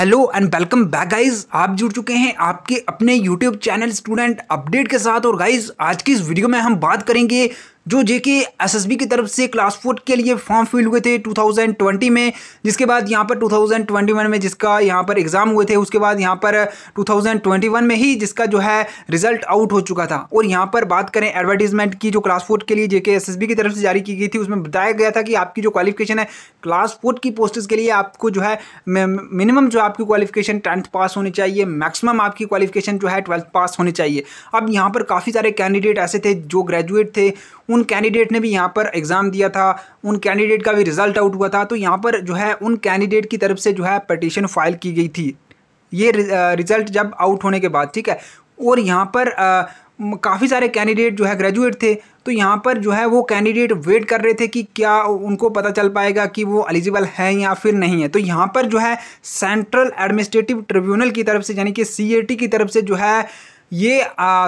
hello and welcome back guys आप जुड़ चुके हैं आपके अपने यूट्यूब चैनल स्टूडेंट अपडेट के साथ और गाइज आज की इस वीडियो में हम बात करेंगे जो जेके एसएसबी की तरफ से क्लास फोर्थ के लिए फॉर्म फिल हुए थे 2020 में जिसके बाद यहाँ पर 2021 में जिसका यहाँ पर एग्ज़ाम हुए थे उसके बाद यहाँ पर 2021 में ही जिसका जो है रिजल्ट आउट हो चुका था और यहाँ पर बात करें एडवर्टीजमेंट की जो क्लास फोर्थ के लिए जेके एस की तरफ से जारी की गई थी उसमें बताया गया था कि आपकी जो क्वालिफिकेशन है क्लास फोर्थ की पोस्ट के लिए आपको जो है मिनिमम जो आपकी क्वालिफिकेशन टेंथ पास होनी चाहिए मैक्सिमम आपकी क्वालिफिकेशन जो है ट्वेल्थ पास होनी चाहिए अब यहाँ पर काफ़ी सारे कैंडिडेट ऐसे थे जो ग्रेजुएट थे उन कैंडिडेट ने भी यहाँ पर एग्ज़ाम दिया था उन कैंडिडेट का भी रिजल्ट आउट हुआ था तो यहाँ पर जो है उन कैंडिडेट की तरफ से जो है पटिशन फाइल की गई थी ये रिज़ल्ट जब आउट होने के बाद ठीक है और यहाँ पर काफ़ी सारे कैंडिडेट जो है ग्रेजुएट थे तो यहाँ पर जो है वो कैंडिडेट वेट कर रहे थे कि क्या उनको पता चल पाएगा कि वो एलिजिबल हैं या फिर नहीं है तो यहाँ पर जो है सेंट्रल एडमिनिस्ट्रेटिव ट्रिब्यूनल की तरफ से यानी कि सी की तरफ से जो है ये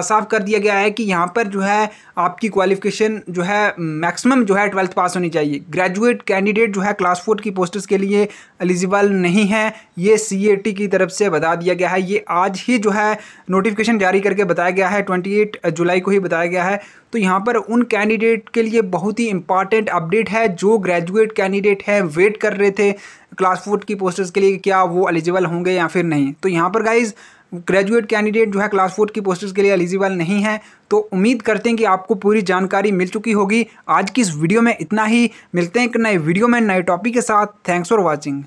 साफ कर दिया गया है कि यहाँ पर जो है आपकी क्वालिफिकेशन जो है मैक्सिमम जो है ट्वेल्थ पास होनी चाहिए ग्रेजुएट कैंडिडेट जो है क्लास फोर्थ की पोस्टर्स के लिए एलिजिबल नहीं है ये सी की तरफ से बता दिया गया है ये आज ही जो है नोटिफिकेशन जारी करके बताया गया है ट्वेंटी जुलाई को ही बताया गया है तो यहाँ पर उन कैंडिडेट के लिए बहुत ही इंपॉर्टेंट अपडेट है जो ग्रेजुएट कैंडिडेट है वेट कर रहे थे क्लास फोर्थ की पोस्टर्स के लिए क्या वो एलिजिबल होंगे या फिर नहीं तो यहाँ पर गाइज़ ग्रेजुएट कैंडिडेट जो है क्लास फोर्थ की पोस्टर्स के लिए एलिजिबल नहीं है तो उम्मीद करते हैं कि आपको पूरी जानकारी मिल चुकी होगी आज की इस वीडियो में इतना ही मिलते हैं एक नए वीडियो में नए टॉपिक के साथ थैंक्स फॉर वॉचिंग